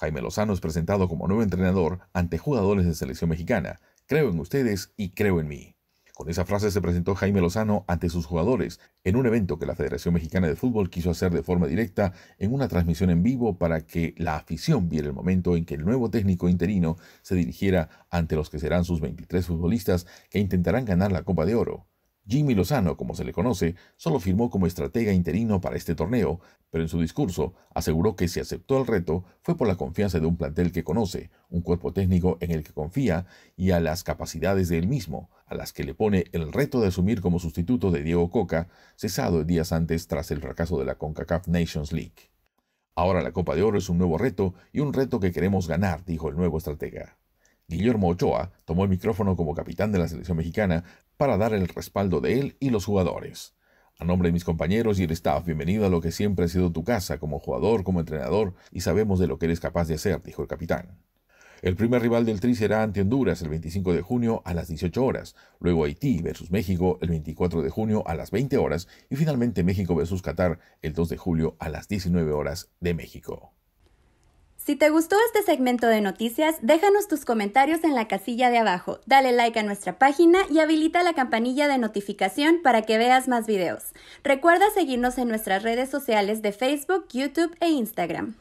Jaime Lozano es presentado como nuevo entrenador ante jugadores de selección mexicana. Creo en ustedes y creo en mí. Con esa frase se presentó Jaime Lozano ante sus jugadores en un evento que la Federación Mexicana de Fútbol quiso hacer de forma directa en una transmisión en vivo para que la afición viera el momento en que el nuevo técnico interino se dirigiera ante los que serán sus 23 futbolistas que intentarán ganar la Copa de Oro. Jimmy Lozano, como se le conoce, solo firmó como estratega interino para este torneo, pero en su discurso aseguró que si aceptó el reto fue por la confianza de un plantel que conoce, un cuerpo técnico en el que confía y a las capacidades de él mismo, a las que le pone el reto de asumir como sustituto de Diego Coca, cesado días antes tras el fracaso de la CONCACAF Nations League. Ahora la Copa de Oro es un nuevo reto y un reto que queremos ganar, dijo el nuevo estratega. Guillermo Ochoa tomó el micrófono como capitán de la selección mexicana para dar el respaldo de él y los jugadores. A nombre de mis compañeros y el staff, bienvenido a lo que siempre ha sido tu casa como jugador, como entrenador, y sabemos de lo que eres capaz de hacer, dijo el capitán. El primer rival del Tri será ante Honduras el 25 de junio a las 18 horas, luego Haití versus México el 24 de junio a las 20 horas y finalmente México versus Qatar el 2 de julio a las 19 horas de México. Si te gustó este segmento de noticias, déjanos tus comentarios en la casilla de abajo, dale like a nuestra página y habilita la campanilla de notificación para que veas más videos. Recuerda seguirnos en nuestras redes sociales de Facebook, YouTube e Instagram.